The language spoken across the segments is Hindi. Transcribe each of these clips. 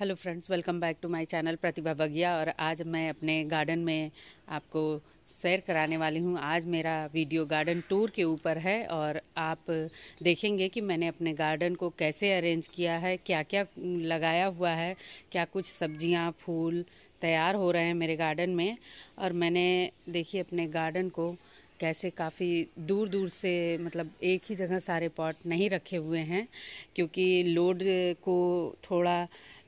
hello friends welcome back to my channel Pratibha Bagiya और आज मैं अपने गार्डन में आपको सैर कराने वाली हूँ आज मेरा वीडियो गार्डन टूर के ऊपर है और आप देखेंगे कि मैंने अपने गार्डन को कैसे अरेंज किया है क्या क्या लगाया हुआ है क्या कुछ सब्जियाँ फूल तैयार हो रहे हैं मेरे गार्डन में और मैंने देखिए अपने गार्डन को कैसे काफ़ी दूर दूर से मतलब एक ही जगह सारे पॉट नहीं रखे हुए हैं क्योंकि लोड को थोड़ा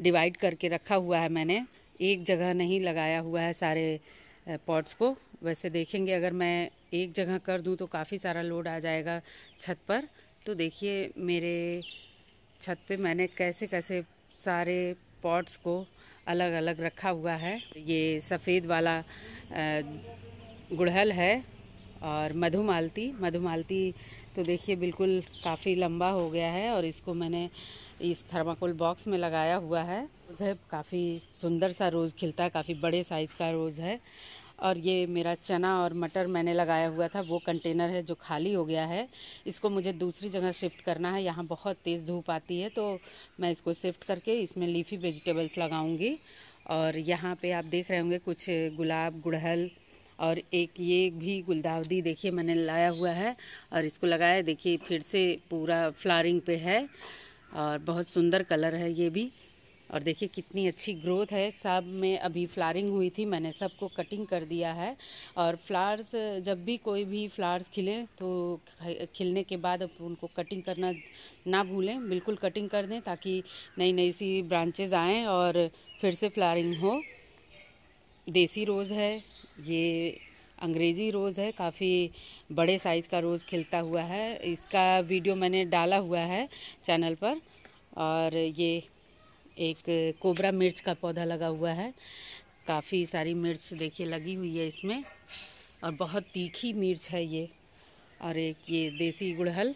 डिवाइड करके रखा हुआ है मैंने एक जगह नहीं लगाया हुआ है सारे पॉट्स को वैसे देखेंगे अगर मैं एक जगह कर दूं तो काफ़ी सारा लोड आ जाएगा छत पर तो देखिए मेरे छत पे मैंने कैसे कैसे सारे पॉट्स को अलग अलग रखा हुआ है ये सफ़ेद वाला गुड़हल है और मधुमालती मधुमालती तो देखिए बिल्कुल काफ़ी लंबा हो गया है और इसको मैंने इस थर्माकोल बॉक्स में लगाया हुआ है रोज़ है काफ़ी सुंदर सा रोज़ खिलता है काफ़ी बड़े साइज़ का रोज़ है और ये मेरा चना और मटर मैंने लगाया हुआ था वो कंटेनर है जो खाली हो गया है इसको मुझे दूसरी जगह शिफ्ट करना है यहाँ बहुत तेज़ धूप आती है तो मैं इसको शिफ्ट करके इसमें लीफी वेजिटेबल्स लगाऊंगी और यहाँ पे आप देख रहे होंगे कुछ गुलाब गुड़हल और एक ये भी गुलदावदी देखिए मैंने लाया हुआ है और इसको लगाया देखिए फिर से पूरा फ्लारिंग पे है और बहुत सुंदर कलर है ये भी और देखिए कितनी अच्छी ग्रोथ है सब में अभी फ्लारिंग हुई थी मैंने सबको कटिंग कर दिया है और फ्लावर्स जब भी कोई भी फ्लावर्स खिलें तो खिलने के बाद अब उनको कटिंग करना ना भूलें बिल्कुल कटिंग कर दें ताकि नई नई सी ब्रांचेज आएँ और फिर से फ्लारिंग हो देसी रोज़ है ये अंग्रेज़ी रोज़ है काफ़ी बड़े साइज़ का रोज़ खिलता हुआ है इसका वीडियो मैंने डाला हुआ है चैनल पर और ये एक कोबरा मिर्च का पौधा लगा हुआ है काफ़ी सारी मिर्च देखिए लगी हुई है इसमें और बहुत तीखी मिर्च है ये और एक ये देसी गुड़हल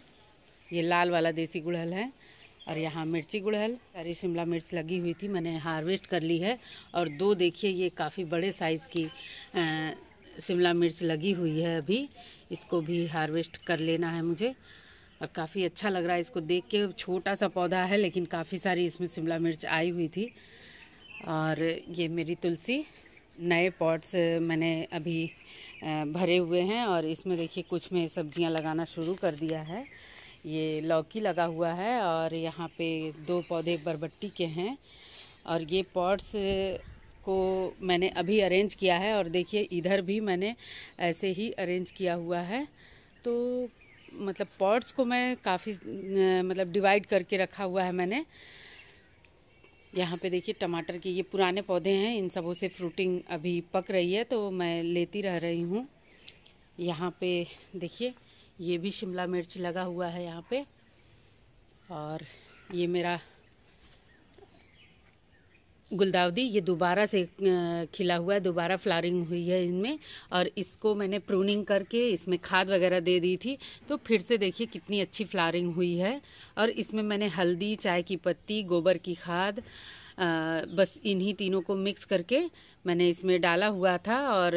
ये लाल वाला देसी गुड़हल है और यहाँ मिर्ची गुड़हल सारी शिमला मिर्च लगी हुई थी मैंने हार्वेस्ट कर ली है और दो देखिए ये काफ़ी बड़े साइज़ की शिमला मिर्च लगी हुई है अभी इसको भी हार्वेस्ट कर लेना है मुझे और काफ़ी अच्छा लग रहा है इसको देख के छोटा सा पौधा है लेकिन काफ़ी सारी इसमें शिमला मिर्च आई हुई थी और ये मेरी तुलसी नए पॉट्स मैंने अभी भरे हुए हैं और इसमें देखिए कुछ में सब्जियां लगाना शुरू कर दिया है ये लौकी लगा हुआ है और यहाँ पे दो पौधे बरबट्टी के हैं और ये पॉट्स को मैंने अभी अरेंज किया है और देखिए इधर भी मैंने ऐसे ही अरेंज किया हुआ है तो मतलब पॉट्स को मैं काफ़ी मतलब डिवाइड करके रखा हुआ है मैंने यहाँ पे देखिए टमाटर के ये पुराने पौधे हैं इन सबों से फ्रूटिंग अभी पक रही है तो मैं लेती रह रही हूँ यहाँ पे देखिए ये भी शिमला मिर्च लगा हुआ है यहाँ पे और ये मेरा गुलदावदी ये दोबारा से खिला हुआ है दोबारा फ्लारिंग हुई है इनमें और इसको मैंने प्रूनिंग करके इसमें खाद वगैरह दे दी थी तो फिर से देखिए कितनी अच्छी फ्लारिंग हुई है और इसमें मैंने हल्दी चाय की पत्ती गोबर की खाद आ, बस इन्हीं तीनों को मिक्स करके मैंने इसमें डाला हुआ था और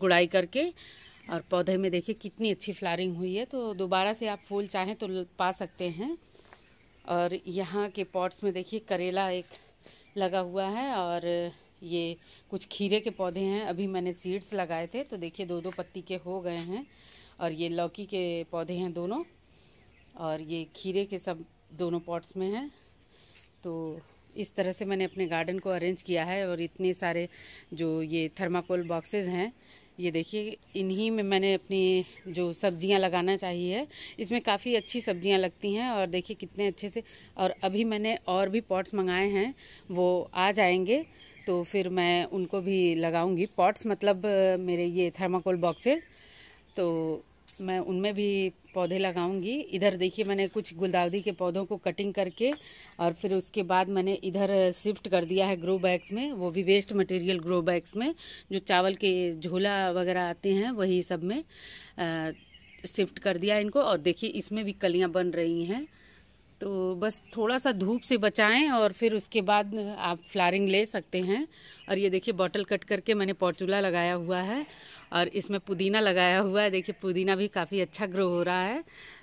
गुड़ाई करके और पौधे में देखिए कितनी अच्छी फ्लारिंग हुई है तो दोबारा से आप फूल चाहें तो पा सकते हैं और यहाँ के पॉट्स में देखिए करेला एक लगा हुआ है और ये कुछ खीरे के पौधे हैं अभी मैंने सीड्स लगाए थे तो देखिए दो दो पत्ती के हो गए हैं और ये लौकी के पौधे हैं दोनों और ये खीरे के सब दोनों पॉट्स में हैं तो इस तरह से मैंने अपने गार्डन को अरेंज किया है और इतने सारे जो ये थर्माकोल बॉक्सेस हैं ये देखिए इन्हीं में मैंने अपनी जो सब्जियां लगाना चाहिए इसमें काफ़ी अच्छी सब्जियां लगती हैं और देखिए कितने अच्छे से और अभी मैंने और भी पॉट्स मंगाए हैं वो आ जाएंगे तो फिर मैं उनको भी लगाऊंगी पॉट्स मतलब मेरे ये थर्माकोल बॉक्सेस तो मैं उनमें भी पौधे लगाऊंगी इधर देखिए मैंने कुछ गुलदावदी के पौधों को कटिंग करके और फिर उसके बाद मैंने इधर शिफ्ट कर दिया है ग्रो बैग्स में वो भी वेस्ट मटेरियल ग्रो बैग्स में जो चावल के झोला वगैरह आते हैं वही सब में शिफ्ट कर दिया इनको और देखिए इसमें भी कलियाँ बन रही हैं तो बस थोड़ा सा धूप से बचाएं और फिर उसके बाद आप फ्लारिंग ले सकते हैं और ये देखिए बॉटल कट करके मैंने पॉर्चुला लगाया हुआ है और इसमें पुदीना लगाया हुआ है देखिए पुदीना भी काफ़ी अच्छा ग्रो हो रहा है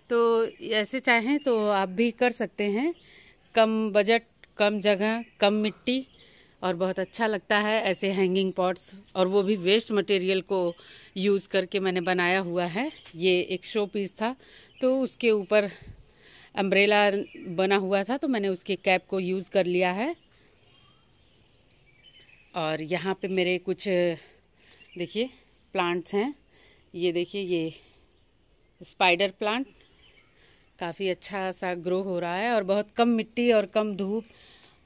तो ऐसे चाहें तो आप भी कर सकते हैं कम बजट कम जगह कम मिट्टी और बहुत अच्छा लगता है ऐसे हैंगिंग पॉट्स और वो भी वेस्ट मटेरियल को यूज़ करके मैंने बनाया हुआ है ये एक शो पीस था तो उसके ऊपर अम्ब्रेला बना हुआ था तो मैंने उसके कैप को यूज़ कर लिया है और यहाँ पे मेरे कुछ देखिए प्लांट्स हैं ये देखिए ये स्पाइडर प्लांट काफ़ी अच्छा सा ग्रो हो रहा है और बहुत कम मिट्टी और कम धूप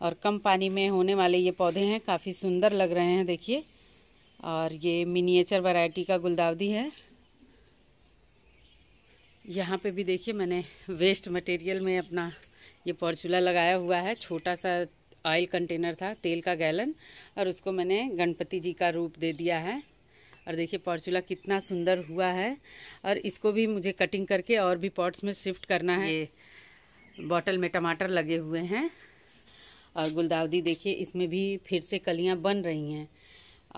और कम पानी में होने वाले ये पौधे हैं काफ़ी सुंदर लग रहे हैं देखिए और ये मिनिएचर वैरायटी का गुलदावदी है यहाँ पे भी देखिए मैंने वेस्ट मटेरियल में अपना ये पॉर्चूला लगाया हुआ है छोटा सा ऑयल कंटेनर था तेल का गैलन और उसको मैंने गणपति जी का रूप दे दिया है और देखिए पॉर्चुला कितना सुंदर हुआ है और इसको भी मुझे कटिंग करके और भी पॉट्स में शिफ्ट करना है ये बॉटल में टमाटर लगे हुए हैं और गुलदावदी देखिए इसमें भी फिर से कलियाँ बन रही हैं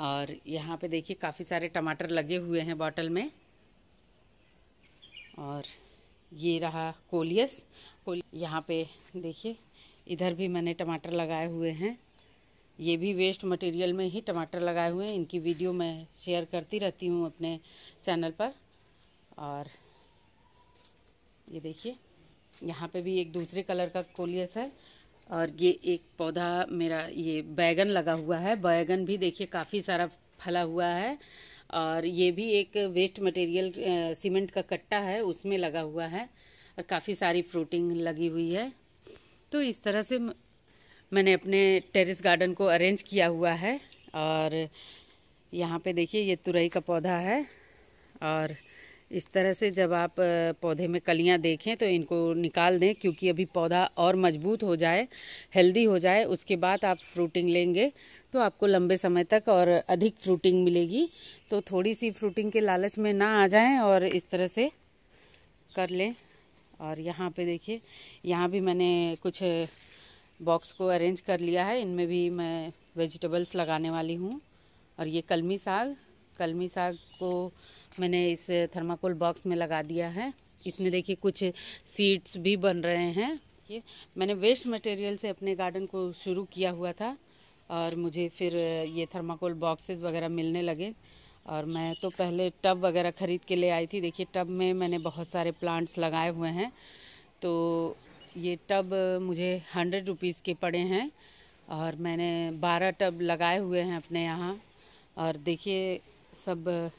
और यहाँ पे देखिए काफ़ी सारे टमाटर लगे हुए हैं बॉटल में और ये रहा कोलियस कोल यहाँ पे देखिए इधर भी मैंने टमाटर लगाए हुए हैं ये भी वेस्ट मटेरियल में ही टमाटर लगाए हुए हैं इनकी वीडियो मैं शेयर करती रहती हूँ अपने चैनल पर और ये देखिए यहाँ पे भी एक दूसरे कलर का कोलियस है और ये एक पौधा मेरा ये बैगन लगा हुआ है बैगन भी देखिए काफ़ी सारा फला हुआ है और ये भी एक वेस्ट मटेरियल सीमेंट का कट्टा है उसमें लगा हुआ है और काफ़ी सारी फ्रूटिंग लगी हुई है तो इस तरह से मैंने अपने टेरेस गार्डन को अरेंज किया हुआ है और यहाँ पे देखिए ये तुरई का पौधा है और इस तरह से जब आप पौधे में कलियाँ देखें तो इनको निकाल दें क्योंकि अभी पौधा और मजबूत हो जाए हेल्दी हो जाए उसके बाद आप फ्रूटिंग लेंगे तो आपको लंबे समय तक और अधिक फ्रूटिंग मिलेगी तो थोड़ी सी फ्रूटिंग के लालच में ना आ जाएं और इस तरह से कर लें और यहाँ पे देखिए यहाँ भी मैंने कुछ बॉक्स को अरेंज कर लिया है इनमें भी मैं वेजिटेबल्स लगाने वाली हूँ और ये कलमी साग कलमी साग को मैंने इस थर्माकोल बॉक्स में लगा दिया है इसमें देखिए कुछ सीड्स भी बन रहे हैं ये मैंने वेस्ट मटेरियल से अपने गार्डन को शुरू किया हुआ था और मुझे फिर ये थर्माकोल बॉक्सेस वगैरह मिलने लगे और मैं तो पहले टब वगैरह ख़रीद के ले आई थी देखिए टब में मैंने बहुत सारे प्लांट्स लगाए हुए हैं तो ये टब मुझे हंड्रेड रुपीज़ के पड़े हैं और मैंने बारह टब लगाए हुए हैं अपने यहाँ और देखिए सब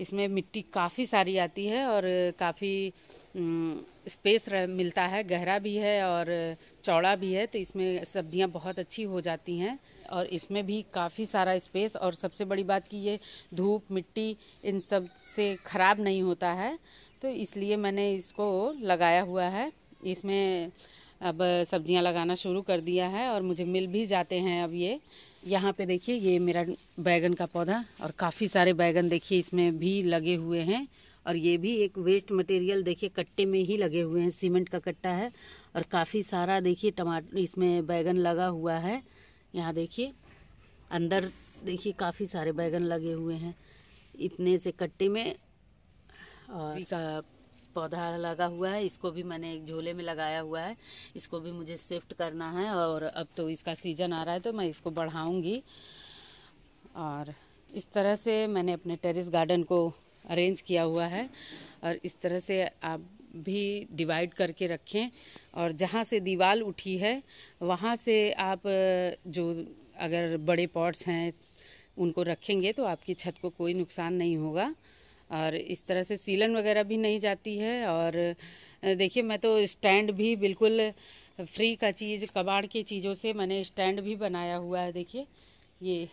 इसमें मिट्टी काफ़ी सारी आती है और काफ़ी स्पेस मिलता है गहरा भी है और चौड़ा भी है तो इसमें सब्जियां बहुत अच्छी हो जाती हैं और इसमें भी काफ़ी सारा स्पेस और सबसे बड़ी बात कि ये धूप मिट्टी इन सब से ख़राब नहीं होता है तो इसलिए मैंने इसको लगाया हुआ है इसमें अब सब्जियां लगाना शुरू कर दिया है और मुझे मिल भी जाते हैं अब ये यहाँ पे देखिए ये मेरा बैगन का पौधा और काफ़ी सारे बैगन देखिए इसमें भी लगे हुए हैं और ये भी एक वेस्ट मटेरियल देखिए कट्टे में ही लगे हुए हैं सीमेंट का कट्टा है और काफ़ी सारा देखिए टमाटर इसमें बैगन लगा हुआ है यहाँ देखिए अंदर देखिए काफ़ी सारे बैगन लगे हुए हैं इतने से कट्टे में और का पौधा लगा हुआ है इसको भी मैंने एक झोले में लगाया हुआ है इसको भी मुझे शिफ्ट करना है और अब तो इसका सीजन आ रहा है तो मैं इसको बढ़ाऊँगी और इस तरह से मैंने अपने टेरेस गार्डन को अरेंज किया हुआ है और इस तरह से आप भी डिवाइड करके रखें और जहाँ से दीवार उठी है वहाँ से आप जो अगर बड़े पॉट्स हैं उनको रखेंगे तो आपकी छत को कोई नुकसान नहीं होगा और इस तरह से सीलन वगैरह भी नहीं जाती है और देखिए मैं तो स्टैंड भी बिल्कुल फ्री का चीज़ कबाड़ की चीज़ों से मैंने स्टैंड भी बनाया हुआ है देखिए ये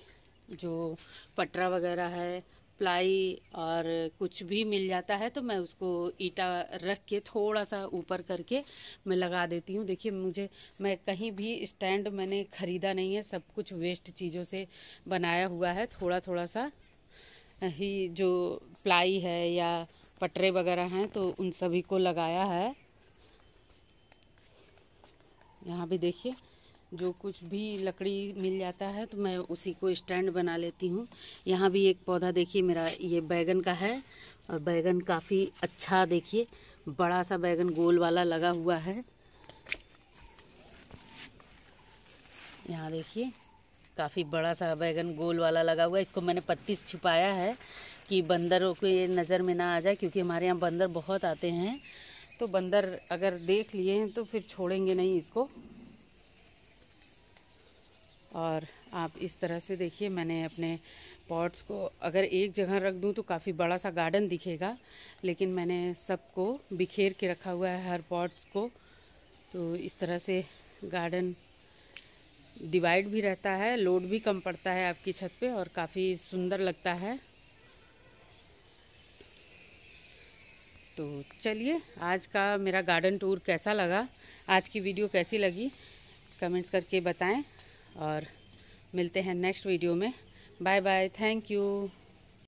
जो पटरा वगैरह है प्लाई और कुछ भी मिल जाता है तो मैं उसको ईटा रख के थोड़ा सा ऊपर करके मैं लगा देती हूँ देखिए मुझे मैं कहीं भी स्टैंड मैंने ख़रीदा नहीं है सब कुछ वेस्ट चीज़ों से बनाया हुआ है थोड़ा थोड़ा सा ही जो प्लाई है या पटरे वगैरह हैं तो उन सभी को लगाया है यहाँ भी देखिए जो कुछ भी लकड़ी मिल जाता है तो मैं उसी को स्टैंड बना लेती हूँ यहाँ भी एक पौधा देखिए मेरा ये बैगन का है और बैगन काफ़ी अच्छा देखिए बड़ा सा बैगन गोल वाला लगा हुआ है यहाँ देखिए काफ़ी बड़ा सा बैगन गोल वाला लगा हुआ है इसको मैंने पत्ती छिपाया है कि बंदरों के नज़र में ना आ जाए क्योंकि हमारे यहाँ बंदर बहुत आते हैं तो बंदर अगर देख लिए हैं तो फिर छोड़ेंगे नहीं इसको और आप इस तरह से देखिए मैंने अपने पॉट्स को अगर एक जगह रख दूं तो काफ़ी बड़ा सा गार्डन दिखेगा लेकिन मैंने सबको बिखेर के रखा हुआ है हर पॉट्स को तो इस तरह से गार्डन डिवाइड भी रहता है लोड भी कम पड़ता है आपकी छत पे और काफ़ी सुंदर लगता है तो चलिए आज का मेरा गार्डन टूर कैसा लगा आज की वीडियो कैसी लगी कमेंट्स करके बताएं और मिलते हैं नेक्स्ट वीडियो में बाय बाय थैंक यू